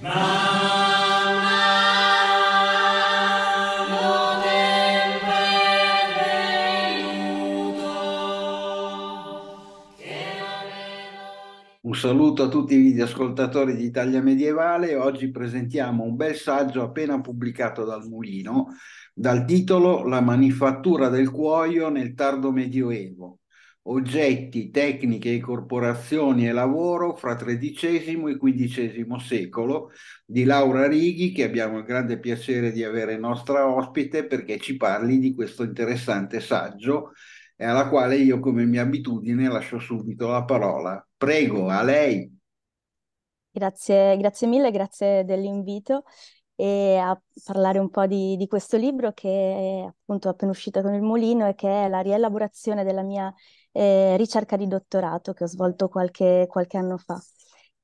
Un saluto a tutti gli ascoltatori di Italia Medievale. Oggi presentiamo un bel saggio appena pubblicato dal Mulino dal titolo La manifattura del cuoio nel tardo medioevo oggetti, tecniche, corporazioni e lavoro fra XIII e XV secolo di Laura Righi che abbiamo il grande piacere di avere nostra ospite perché ci parli di questo interessante saggio e alla quale io come mia abitudine lascio subito la parola. Prego, a lei. Grazie, grazie mille, grazie dell'invito e a parlare un po' di, di questo libro che è appunto appena uscito con il mulino e che è la rielaborazione della mia eh, ricerca di dottorato che ho svolto qualche, qualche anno fa.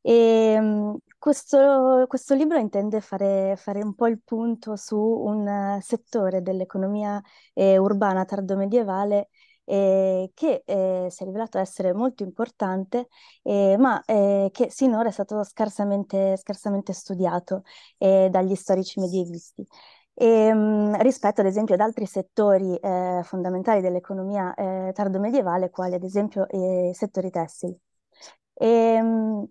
E, ehm, questo, questo, libro intende fare, fare, un po' il punto su un eh, settore dell'economia eh, urbana tardomedievale eh, che eh, si è rivelato essere molto importante, eh, ma eh, che sinora è stato scarsamente, scarsamente studiato eh, dagli storici medievisti. E, ehm, mh, rispetto ad esempio ad altri settori eh, fondamentali dell'economia eh, tardo-medievale, quali ad esempio eh, i eh, settori tessili. E, ehm, mh,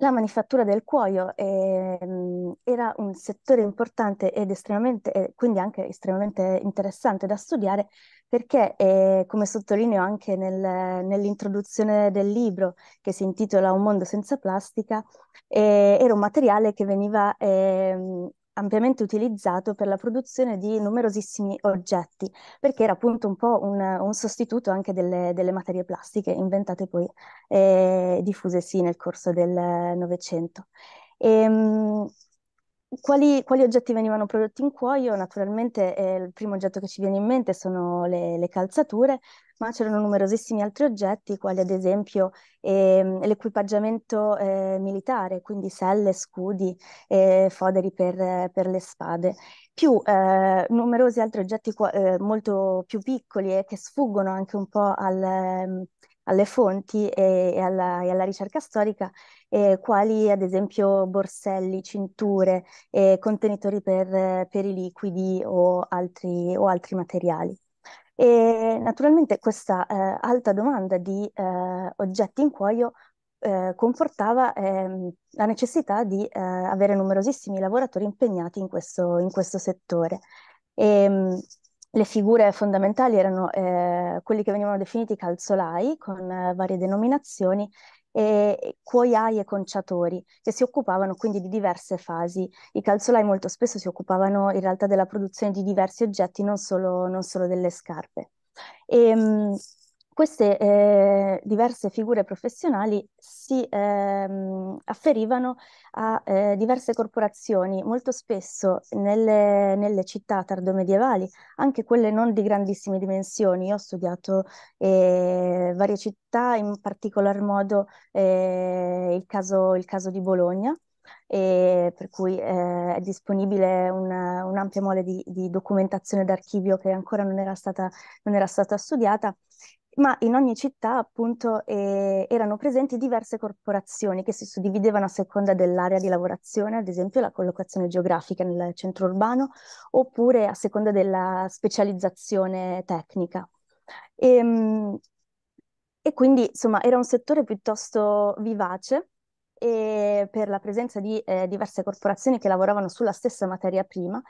la manifattura del cuoio mh, ehm, era un settore importante ed estremamente, e quindi anche estremamente interessante da studiare perché, eh, come sottolineo anche nel, nell'introduzione del libro che si intitola Un mondo senza plastica, eh, era un materiale che veniva ampiamente utilizzato per la produzione di numerosissimi oggetti, perché era appunto un po' un, un sostituto anche delle, delle, materie plastiche inventate poi eh, e eh, diffuse sì nel corso del Novecento. Ehm, quali, quali, oggetti venivano prodotti in cuoio? Naturalmente eh, il primo oggetto che ci viene in mente sono le, le calzature, ma c'erano numerosissimi altri oggetti, quali ad esempio ehm, l'equipaggiamento eh, militare, quindi selle, scudi, eh, foderi per, per, le spade, più eh, numerosi altri oggetti eh, molto più piccoli e che sfuggono anche un po' al ehm, alle fonti e, e, alla, e alla, ricerca storica, eh, quali ad esempio borselli, cinture, eh, contenitori per, per, i liquidi o altri, o altri materiali. E naturalmente questa eh, alta domanda di eh, oggetti in cuoio eh, comportava ehm, la necessità di eh, avere numerosissimi lavoratori impegnati in questo, in questo settore. E, ehm, le figure fondamentali erano eh, quelli che venivano definiti calzolai, con eh, varie denominazioni, e cuoiai e conciatori, che si occupavano quindi di diverse fasi. I calzolai molto spesso si occupavano in realtà della produzione di diversi oggetti, non solo, non solo delle scarpe. E, ehm, mh, queste eh, diverse figure professionali si ehm, afferivano a eh, diverse corporazioni, molto spesso nelle, nelle, città tardomedievali, anche quelle non di grandissime dimensioni. Io ho studiato eh, varie città, in particolar modo eh, il caso, il caso di Bologna, e per cui eh, è disponibile una, un'ampia mole di, di documentazione d'archivio che ancora non era stata, non era stata studiata ma in ogni città appunto eh, erano presenti diverse corporazioni che si suddividevano a seconda dell'area di lavorazione, ad esempio la collocazione geografica nel centro urbano oppure a seconda della specializzazione tecnica. E, ehm, e quindi insomma era un settore piuttosto vivace e eh, per la presenza di eh, diverse corporazioni che lavoravano sulla stessa materia prima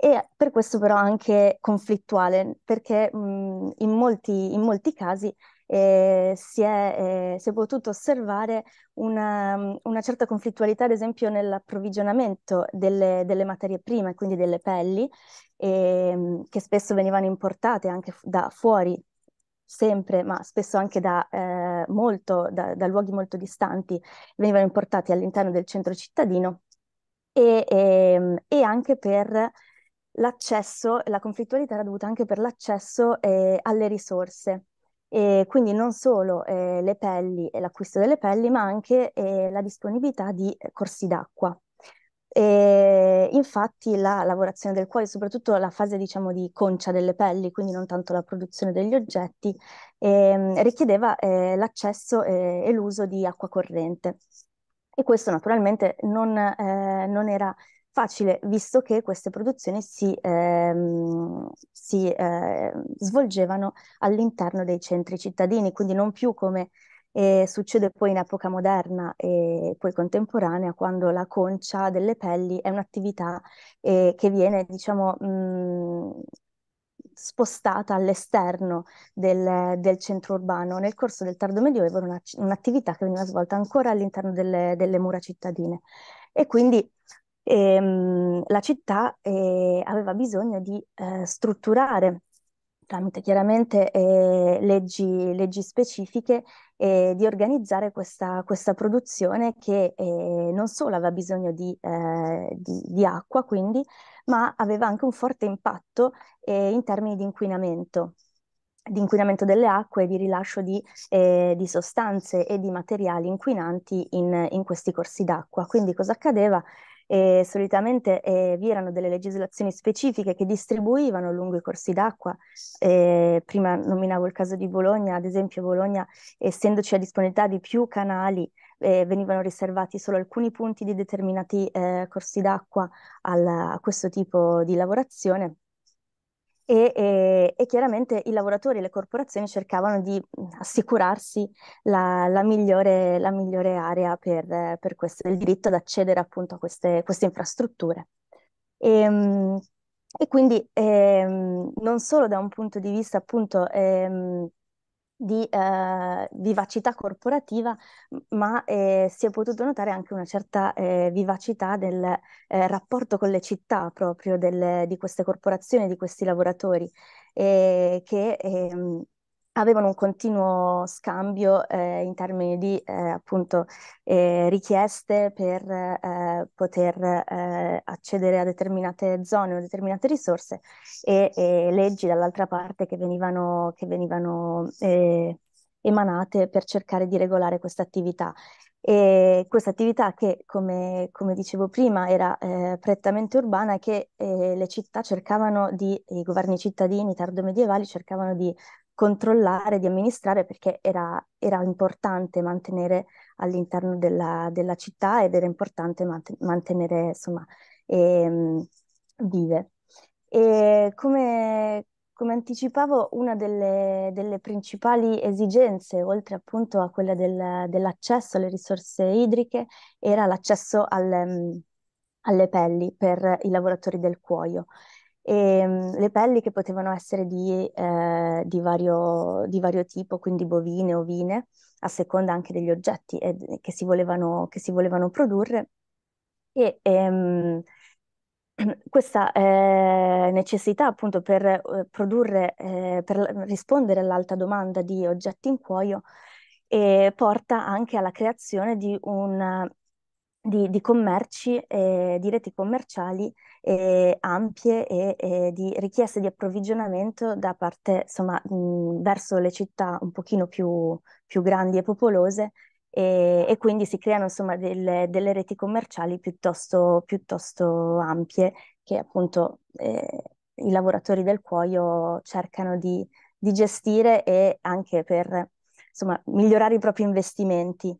e per questo però anche conflittuale, perché mh, mhmm, in, molti, in, molti, casi eh, si, è, eh, si, è, potuto osservare una, mhmm, una, certa conflittualità, ad esempio, nell'approvvigionamento delle, delle materie prime, quindi delle pelli, eh, che spesso venivano importate anche da fuori sempre, ma spesso anche da, eh, molto, da, da, luoghi molto distanti, venivano importati all'interno del centro cittadino e, e, ehm, e anche per l'accesso, la conflittualità era dovuta anche per l'accesso eh, alle risorse. E quindi non solo eh, le pelli e l'acquisto delle pelli, ma anche eh, la disponibilità di eh, corsi d'acqua. E infatti la lavorazione del cuoio, soprattutto la fase diciamo, di concia delle pelli, quindi non tanto la produzione degli oggetti, ehm, eh, richiedeva l'accesso eh, e l'uso di acqua corrente. E questo naturalmente non, eh, non era Facile, visto che queste produzioni si, ehm, si eh, svolgevano all'interno dei centri cittadini, quindi non più come eh, succede poi in epoca moderna e poi contemporanea, quando la concia delle pelli è un'attività eh, che viene, diciamo, mh, mm, spostata all'esterno del, del, centro urbano. Nel corso del tardo medioevo era una, un'attività che veniva svolta ancora all'interno delle, delle mura cittadine. E quindi e, ehm, la città eh, aveva bisogno di eh, strutturare tramite chiaramente eh, leggi, leggi, specifiche eh, di organizzare questa, questa produzione che eh, non solo aveva bisogno di, eh, di, di, acqua, quindi, ma aveva anche un forte impatto eh, in termini di inquinamento di inquinamento delle acque e di rilascio di, eh, di, sostanze e di materiali inquinanti in, in questi corsi d'acqua. Quindi cosa accadeva? e solitamente eh, vi erano delle legislazioni specifiche che distribuivano lungo i corsi d'acqua. Eh, prima nominavo il caso di Bologna, ad esempio Bologna, essendoci a disponibilità di più canali, eh, venivano riservati solo alcuni punti di determinati eh, corsi d'acqua a questo tipo di lavorazione e, e, eh, e, chiaramente i lavoratori e le corporazioni cercavano di mm, assicurarsi la, la, migliore, la migliore, area per, per, questo, il diritto ad accedere appunto a queste, queste infrastrutture. E, ehm, e quindi ehm, non solo da un punto di vista appunto ehm, di eh, vivacità corporativa, ma eh, si è potuto notare anche una certa eh, vivacità del eh, rapporto con le città proprio del, di queste corporazioni, di questi lavoratori, eh, che ehm, avevano un continuo scambio eh, in termini di eh, appunto, eh, richieste per eh, poter eh, accedere a determinate zone o determinate risorse e, e leggi dall'altra parte che venivano, che venivano eh, emanate per cercare di regolare questa attività. E questa attività che, come, come dicevo prima, era eh, prettamente urbana e che eh, le città cercavano di, i governi cittadini tardo medievali cercavano di controllare, di amministrare perché era, era importante mantenere all'interno della, della, città ed era importante mant- mantenere insomma ehm, vive. E come, come anticipavo, una delle, delle, principali esigenze, oltre appunto a quella del, dell'accesso alle risorse idriche, era l'accesso al, alle pelli per i lavoratori del cuoio e ehm, le pelli che potevano essere di, eh, di, vario, di, vario, tipo, quindi bovine, ovine, a seconda anche degli oggetti eh, che, si volevano, che, si volevano, produrre. E, ehm, questa eh, necessità appunto per eh, produrre, eh, per rispondere all'alta domanda di oggetti in cuoio eh, porta anche alla creazione di un di, di commerci, eh, di reti commerciali eh, ampie e eh, di richieste di approvvigionamento da parte, insomma, mh, verso le città un pochino più, più grandi e popolose e, e, quindi si creano insomma delle, delle reti commerciali piuttosto, piuttosto, ampie che appunto eh, i lavoratori del cuoio cercano di, di gestire e anche per insomma, migliorare i propri investimenti.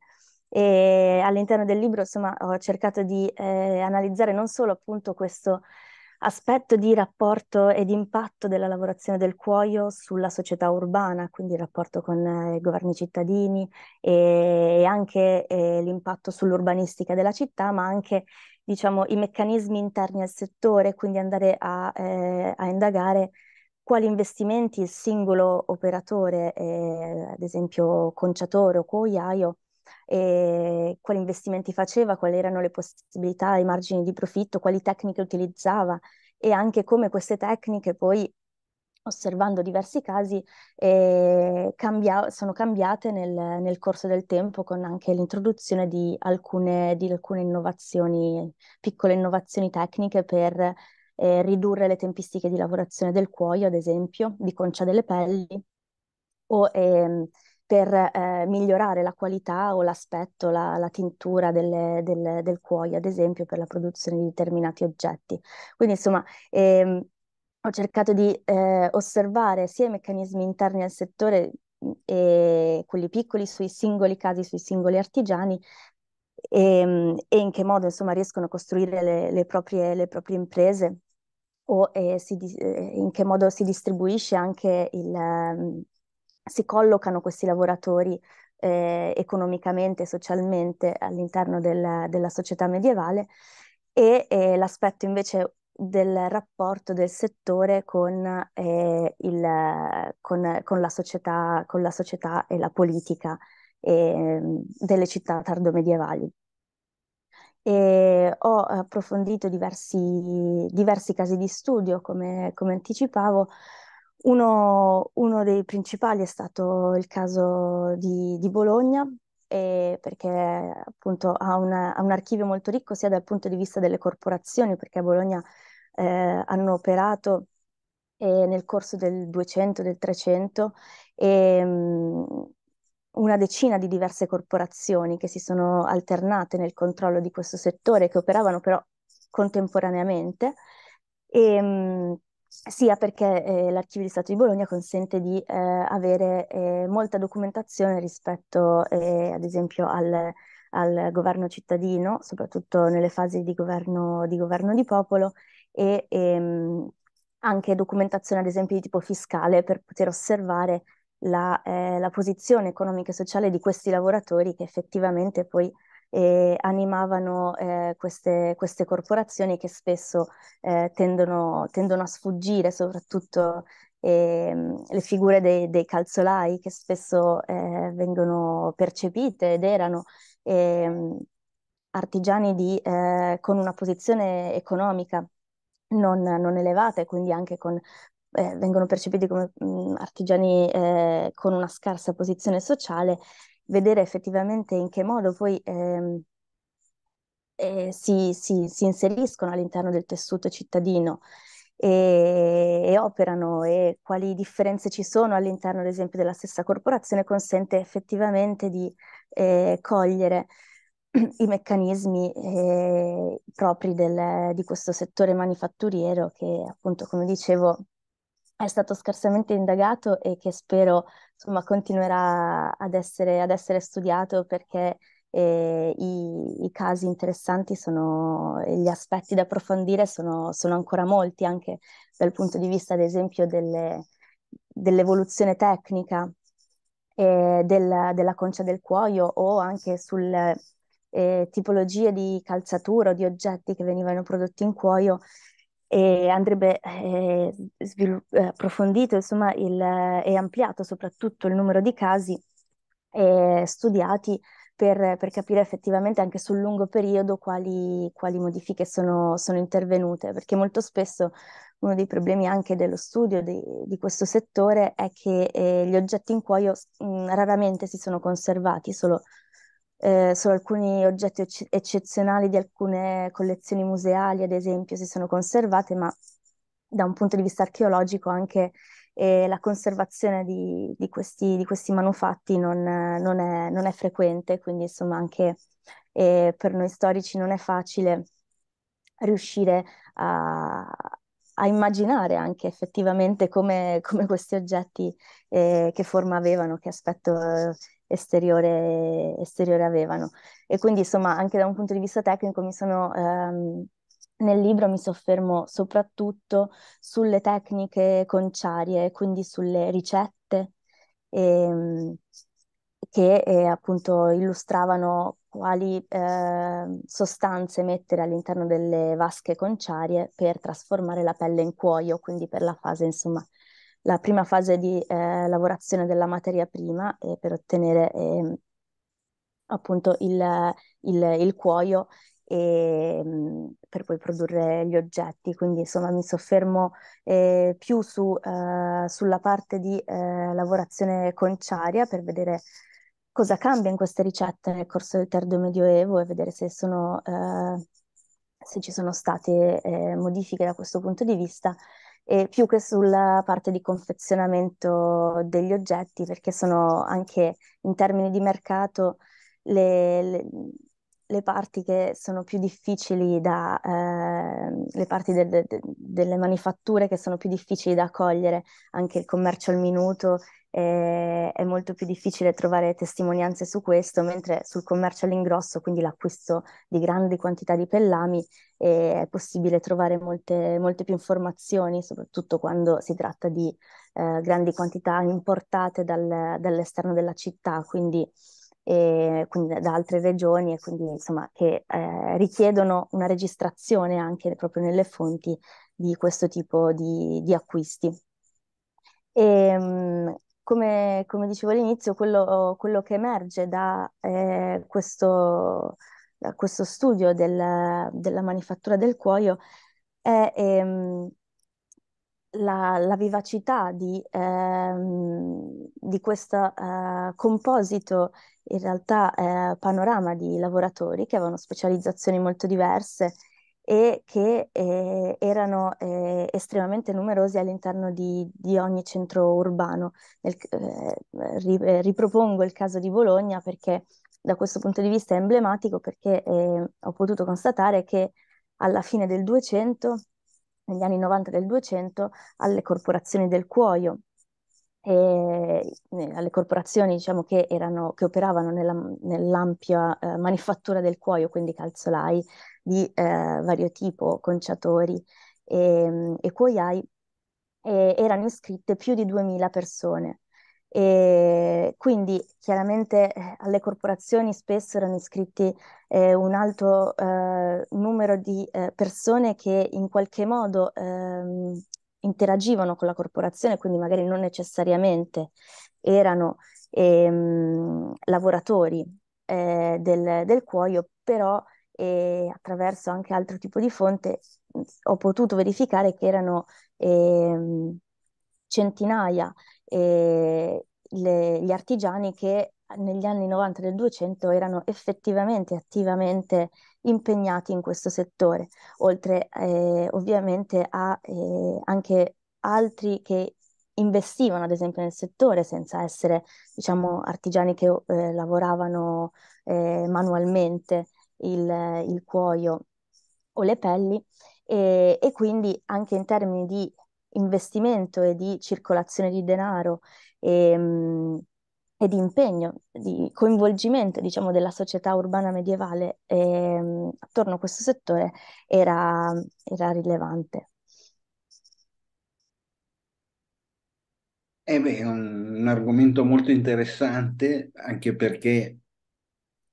E all'interno del libro, insomma, ho cercato di eh, analizzare non solo appunto questo aspetto di rapporto e di impatto della lavorazione del cuoio sulla società urbana, quindi il rapporto con eh, i governi cittadini e, e anche eh, l'impatto sull'urbanistica della città, ma anche diciamo, i meccanismi interni al settore, quindi andare a, eh, a indagare quali investimenti il singolo operatore, eh, ad esempio conciatore o cuoiaio, eh, quali investimenti faceva, quali erano le possibilità, i margini di profitto, quali tecniche utilizzava e anche come queste tecniche poi osservando diversi casi, eh, cambia- sono cambiate nel, nel, corso del tempo con anche l'introduzione di alcune, di alcune innovazioni, piccole innovazioni tecniche per eh, ridurre le tempistiche di lavorazione del cuoio, ad esempio, di concia delle pelli, o eh, per eh, migliorare la qualità o l'aspetto, la, la tintura delle, del, del, cuoio, ad esempio, per la produzione di determinati oggetti. Quindi, insomma, ehm, ho cercato di eh, osservare sia i meccanismi interni al settore mm, e quelli piccoli sui singoli casi, sui singoli artigiani, e, ehm, e, in che modo insomma riescono a costruire le, le, proprie, le proprie, imprese o eh, si, eh, in che modo si distribuisce anche il, ehm, si collocano questi lavoratori eh, economicamente e socialmente all'interno del, della società medievale e eh, l'aspetto invece del rapporto del settore con, eh, il, con, con, la, società, con la, società, e la politica ehm, delle città tardomedievali. E ho approfondito diversi, diversi, casi di studio, come, come anticipavo, uno, uno dei principali è stato il caso di, di Bologna, eh, perché appunto ha, una, ha, un archivio molto ricco sia dal punto di vista delle corporazioni, perché a Bologna eh, hanno operato eh, nel corso del 200, del 300, mh, ehm, una decina di diverse corporazioni che si sono alternate nel controllo di questo settore, che operavano però contemporaneamente. E, ehm, mh, sia perché eh, l'Archivio di Stato di Bologna consente di eh, avere eh, molta documentazione rispetto eh, ad esempio al, al, governo cittadino, soprattutto nelle fasi di governo di, governo di popolo e ehm, anche documentazione ad esempio di tipo fiscale per poter osservare la, eh, la posizione economica e sociale di questi lavoratori che effettivamente poi e animavano eh, queste, queste, corporazioni che spesso eh, tendono, tendono, a sfuggire, soprattutto eh, le figure dei, dei, calzolai che spesso eh, vengono percepite ed erano ehm, artigiani di, eh, con una posizione economica non, non elevata e quindi anche con eh, vengono percepiti come mh, mm, artigiani con una scarsa posizione sociale vedere effettivamente in che modo poi ehm, eh, si, si, si, inseriscono all'interno del tessuto cittadino e, e, operano e quali differenze ci sono all'interno, ad esempio, della stessa corporazione, consente effettivamente di eh, cogliere i meccanismi eh, propri del, di questo settore manifatturiero che appunto come dicevo è stato scarsamente indagato e che spero insomma, continuerà ad essere, ad essere studiato perché eh, i, i, casi interessanti sono, gli aspetti da approfondire sono, sono, ancora molti, anche dal punto di vista, ad esempio, delle, dell'evoluzione tecnica eh, del, della concia del cuoio o anche sulle eh, tipologie di calzatura o di oggetti che venivano prodotti in cuoio e andrebbe eh, svilu- eh, approfondito insomma, il, e ampliato soprattutto il numero di casi eh, studiati per, per, capire effettivamente anche sul lungo periodo quali, quali modifiche sono, sono, intervenute, perché molto spesso uno dei problemi anche dello studio di, di questo settore è che eh, gli oggetti in cuoio mh, mm, raramente si sono conservati, solo eh, solo alcuni oggetti ec- eccezionali di alcune collezioni museali, ad esempio, si sono conservate, ma da un punto di vista archeologico anche eh, la conservazione di, di, questi, di questi, manufatti non, non, è, non, è, frequente, quindi insomma anche eh, per noi storici non è facile riuscire a, a immaginare anche effettivamente come, come questi oggetti eh, che forma avevano, che aspetto eh, esteriore, esteriore avevano. E quindi insomma anche da un punto di vista tecnico mi sono... Ehm, nel libro mi soffermo soprattutto sulle tecniche conciarie, quindi sulle ricette ehm, che eh, appunto illustravano quali eh, sostanze mettere all'interno delle vasche conciarie per trasformare la pelle in cuoio, quindi per la fase insomma la prima fase di eh, lavorazione della materia prima eh, per ottenere eh, appunto il, il, il cuoio e, mh, mm, per poi produrre gli oggetti. Quindi insomma mi soffermo eh, più su, eh, sulla parte di eh, lavorazione conciaria per vedere cosa cambia in queste ricette nel corso del tardo medioevo e vedere se sono se ci sono state eh, modifiche da questo punto di vista e più che sulla parte di confezionamento degli oggetti, perché sono anche in termini di mercato le, le, le parti che sono più difficili da, eh, le parti de, de, delle manifatture che sono più difficili da cogliere, anche il commercio al minuto eh, è molto più difficile trovare testimonianze su questo, mentre sul commercio all'ingrosso, quindi l'acquisto di grandi quantità di pellami, è possibile trovare molte, molte, più informazioni, soprattutto quando si tratta di eh, grandi quantità importate dal, dall'esterno della città, quindi, quindi, da altre regioni e quindi insomma che eh, richiedono una registrazione anche proprio nelle fonti di questo tipo di, di acquisti. E, ehm, come, come dicevo all'inizio, quello, quello che emerge da, eh, questo, da questo, studio del, della manifattura del cuoio è ehm, la, la, vivacità di, ehm, di questo eh, composito, in realtà eh, panorama di lavoratori che avevano specializzazioni molto diverse e che eh, erano eh, estremamente numerosi all'interno di, di ogni centro urbano. Nel, eh, eh, ripropongo il caso di Bologna perché da questo punto di vista è emblematico perché eh, ho potuto constatare che alla fine del 200, negli anni 90 del 200, alle corporazioni del cuoio eh, e alle corporazioni diciamo, che, erano, che operavano nella, nell'ampia eh, manifattura del cuoio, quindi calzolai, di eh, vario tipo, conciatori ehm, e, e cuoiai, e eh, erano iscritte più di 2000 persone. E quindi chiaramente eh, alle corporazioni spesso erano iscritti eh, un alto eh, numero di eh, persone che in qualche modo ehm, interagivano con la corporazione, quindi magari non necessariamente erano ehm, lavoratori eh, del, del cuoio, però e attraverso anche altro tipo di fonte ho potuto verificare che erano eh, centinaia eh, le, gli artigiani che negli anni 90 del 200 erano effettivamente attivamente impegnati in questo settore, oltre eh, ovviamente a eh, anche altri che investivano ad esempio nel settore senza essere diciamo artigiani che eh, lavoravano eh, manualmente il, il cuoio o le pelli e, e, quindi anche in termini di investimento e di circolazione di denaro e, ehm, e di impegno, di coinvolgimento diciamo, della società urbana medievale e, ehm, attorno a questo settore era, era rilevante. Eh beh, è un, un, argomento molto interessante, anche perché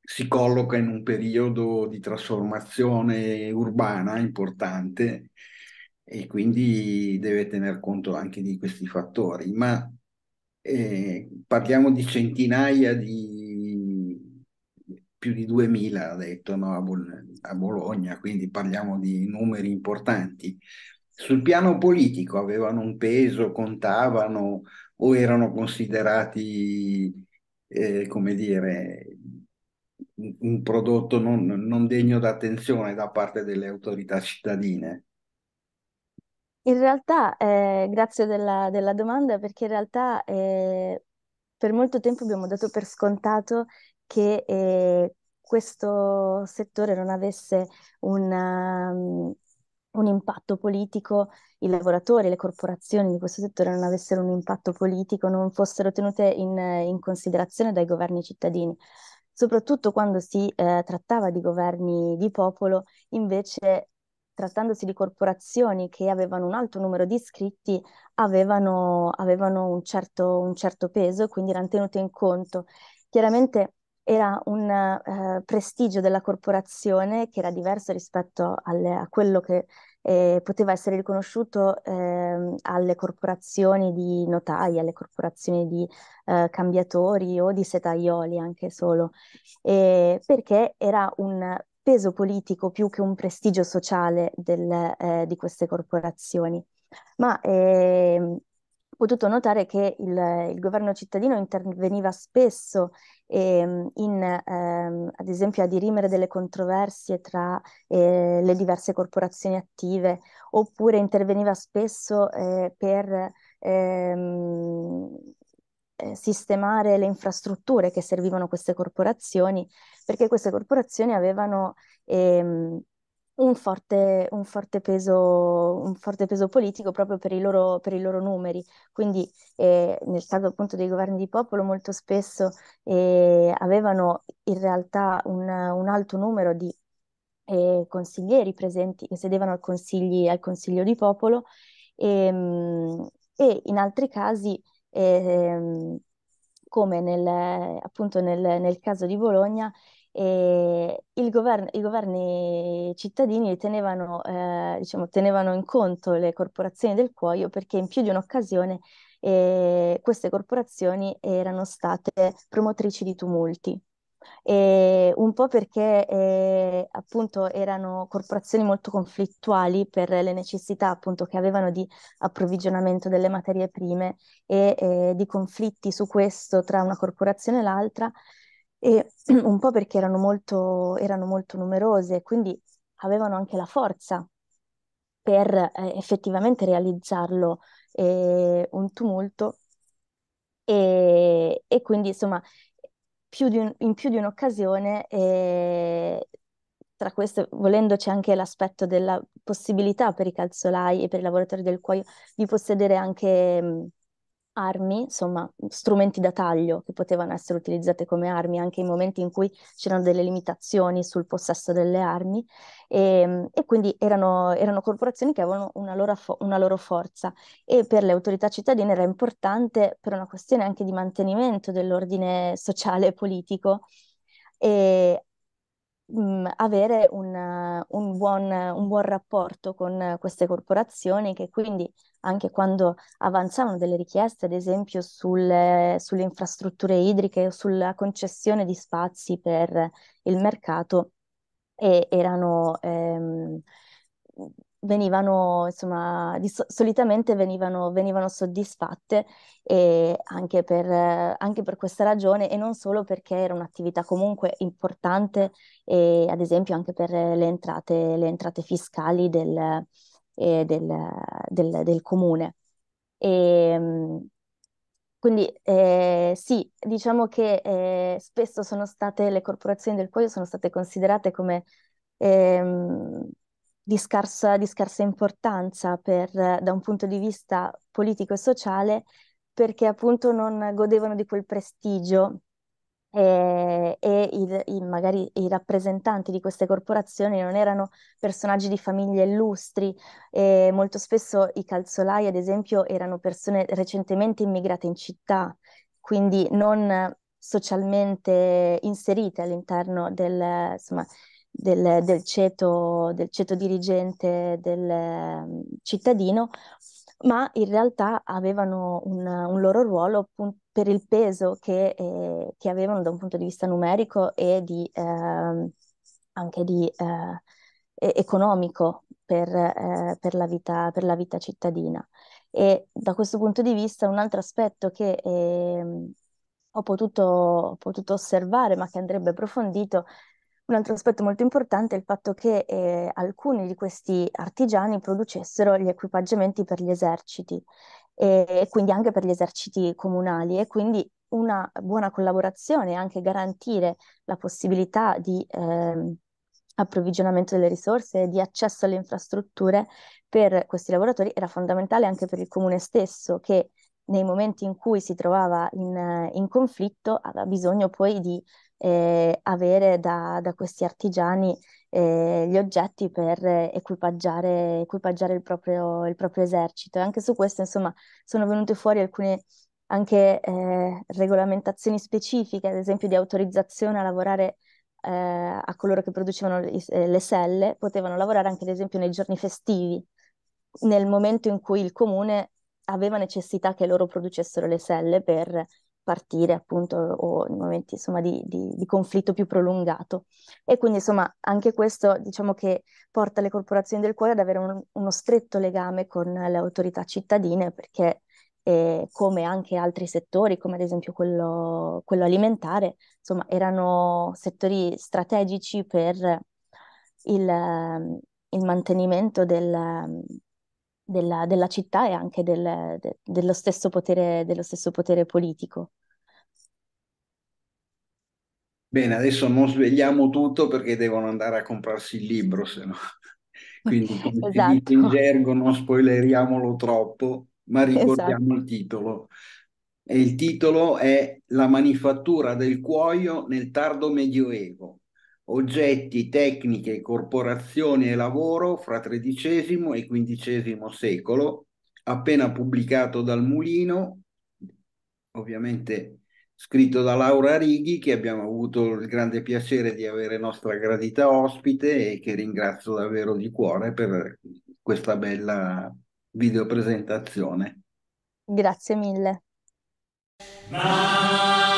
si colloca in un periodo di trasformazione urbana importante e quindi deve tener conto anche di questi fattori. Ma eh, parliamo di centinaia di più di 2000, ha detto, no, a, Bol- a Bologna, quindi parliamo di numeri importanti. Sul piano politico avevano un peso, contavano o erano considerati, eh, come dire, un prodotto non, non degno d'attenzione da parte delle autorità cittadine? In realtà, eh, grazie della, della, domanda, perché in realtà eh, per molto tempo abbiamo dato per scontato che eh, questo settore non avesse una, um, un impatto politico, i lavoratori, le corporazioni di questo settore non avessero un impatto politico, non fossero tenute in, in considerazione dai governi cittadini soprattutto quando si eh, trattava di governi di popolo, invece trattandosi di corporazioni che avevano un alto numero di iscritti, avevano, avevano un, certo, un certo peso e quindi erano tenute in conto. Chiaramente era un eh, prestigio della corporazione che era diverso rispetto alle, a quello che eh, poteva essere riconosciuto eh, alle corporazioni di notai, alle corporazioni di eh, cambiatori o di setaioli anche solo, perché era un peso politico più che un prestigio sociale del, eh, di queste corporazioni. Ma ehm, potuto notare che il, il governo cittadino interveniva spesso ehm, in, ehm, ad esempio, a dirimere delle controversie tra eh, le diverse corporazioni attive, oppure interveniva spesso eh, per ehm, eh, sistemare le infrastrutture che servivano a queste corporazioni, perché queste corporazioni avevano ehm, un forte, un forte, peso, un forte peso, politico proprio per i loro, per i loro numeri. Quindi eh, nel caso appunto dei governi di popolo molto spesso eh, avevano in realtà un, un alto numero di eh, consiglieri presenti che sedevano al, consigli, al Consiglio di Popolo e, ehm, e in altri casi ehm, come nel, appunto nel, nel caso di Bologna e il govern- i governi cittadini tenevano, eh, diciamo, tenevano, in conto le corporazioni del cuoio perché in più di un'occasione eh, queste corporazioni erano state promotrici di tumulti. E un po' perché eh, appunto erano corporazioni molto conflittuali per le necessità appunto che avevano di approvvigionamento delle materie prime e eh, di conflitti su questo tra una corporazione e l'altra e un po' perché erano molto, erano molto numerose, quindi avevano anche la forza per eh, effettivamente realizzarlo eh, un tumulto e, e quindi insomma più un, in più di un'occasione eh, tra queste volendo c'è anche l'aspetto della possibilità per i calzolai e per i lavoratori del cuoio di possedere anche armi, insomma, strumenti da taglio che potevano essere utilizzate come armi anche in momenti in cui c'erano delle limitazioni sul possesso delle armi e, ehm, e quindi erano, erano, corporazioni che avevano una loro, una loro, forza e per le autorità cittadine era importante per una questione anche di mantenimento dell'ordine sociale e politico e mh, mm, avere un, un, buon, un, buon, rapporto con queste corporazioni che quindi anche quando avanzavano delle richieste, ad esempio sulle, sulle infrastrutture idriche o sulla concessione di spazi per il mercato, erano... Ehm, venivano, insomma, di, solitamente venivano, venivano soddisfatte anche per, anche, per, questa ragione e non solo perché era un'attività comunque importante, e, ad esempio anche per le entrate, le entrate fiscali del, eh, del, del, del comune. E, ehm, quindi eh, sì, diciamo che eh, spesso sono state le corporazioni del cuoio sono state considerate come ehm, di scarsa, di scarsa importanza per, da un punto di vista politico e sociale perché appunto non godevano di quel prestigio e, eh, e il, il, magari i rappresentanti di queste corporazioni non erano personaggi di famiglie illustri e molto spesso i calzolai ad esempio erano persone recentemente immigrate in città quindi non socialmente inserite all'interno del, insomma, del, del, ceto, del ceto dirigente del mm, cittadino, ma in realtà avevano un, un loro ruolo per il peso che, eh, che, avevano da un punto di vista numerico e di, eh, anche di, eh, economico per, eh, per, la vita, per, la vita, cittadina. E da questo punto di vista un altro aspetto che ehm, ho potuto, ho potuto osservare, ma che andrebbe approfondito, un altro aspetto molto importante è il fatto che eh, alcuni di questi artigiani producessero gli equipaggiamenti per gli eserciti e, e quindi anche per gli eserciti comunali e quindi una buona collaborazione e anche garantire la possibilità di eh, approvvigionamento delle risorse e di accesso alle infrastrutture per questi lavoratori era fondamentale anche per il comune stesso che nei momenti in cui si trovava in, in conflitto aveva bisogno poi di eh, avere da, da, questi artigiani eh, gli oggetti per equipaggiare, equipaggiare il, proprio, il, proprio, esercito. E anche su questo, insomma, sono venute fuori alcune anche eh, regolamentazioni specifiche, ad esempio di autorizzazione a lavorare eh, a coloro che producevano eh, le selle, potevano lavorare anche ad esempio nei giorni festivi, nel momento in cui il comune aveva necessità che loro producessero le selle per partire appunto o in momenti insomma di, di, di, conflitto più prolungato e quindi insomma anche questo diciamo che porta le corporazioni del cuore ad avere un, uno stretto legame con le autorità cittadine perché eh, come anche altri settori come ad esempio quello, quello alimentare insomma erano settori strategici per il, il mantenimento del, della, della città e anche del, de, dello, stesso potere, dello stesso potere politico. Bene, adesso non svegliamo tutto perché devono andare a comprarsi il libro, se no. Quindi, come esatto. dice in gergo, non spoileriamolo troppo, ma ricordiamo esatto. il titolo. E il titolo è La manifattura del cuoio nel tardo medioevo oggetti, tecniche, corporazioni e lavoro fra XIII e XV secolo, appena pubblicato dal Mulino, ovviamente scritto da Laura Righi, che abbiamo avuto il grande piacere di avere nostra gradita ospite e che ringrazio davvero di cuore per questa bella videopresentazione. Grazie mille. Ma...